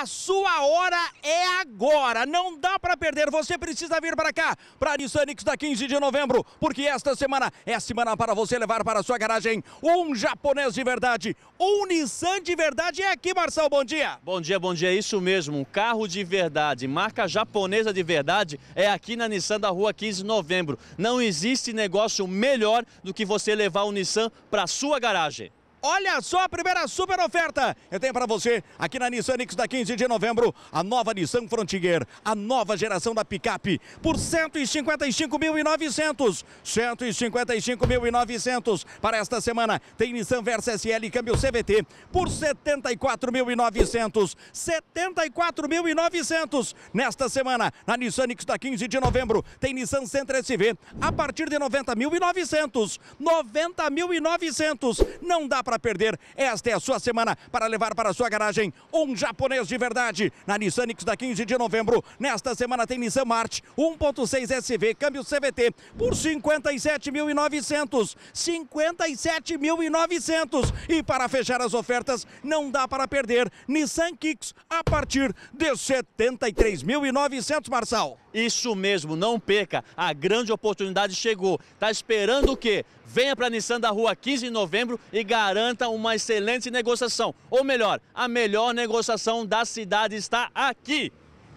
A sua hora é agora, não dá para perder. Você precisa vir para cá, para a Nissan X da 15 de novembro, porque esta semana é a semana para você levar para a sua garagem um japonês de verdade, um Nissan de verdade. É aqui, Marcel, bom dia. Bom dia, bom dia, é isso mesmo, um carro de verdade, marca japonesa de verdade, é aqui na Nissan da Rua 15 de novembro. Não existe negócio melhor do que você levar o Nissan para sua garagem. Olha só a primeira super oferta. Eu tenho para você aqui na Nissan X da 15 de novembro, a nova Nissan Frontier, a nova geração da picape por 155.900. 155.900 para esta semana. Tem Nissan Versa SL câmbio CVT por 74.900. 74.900 nesta semana na Nissan X da 15 de novembro. Tem Nissan Sentra SV a partir de 90.900. 90.900. Não dá para perder. Esta é a sua semana para levar para a sua garagem um japonês de verdade. Na Nissan x da 15 de novembro, nesta semana tem Nissan Marte 1.6 SV, câmbio CVT por 57.900. 57.900. E para fechar as ofertas, não dá para perder Nissan Kicks a partir de 73.900, Marçal. Isso mesmo, não perca. A grande oportunidade chegou. Tá esperando o quê? Venha para a Nissan da Rua 15 de Novembro e garanta uma excelente negociação. Ou melhor, a melhor negociação da cidade está aqui.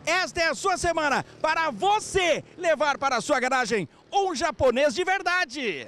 Esta é a sua semana para você levar para a sua garagem um japonês de verdade.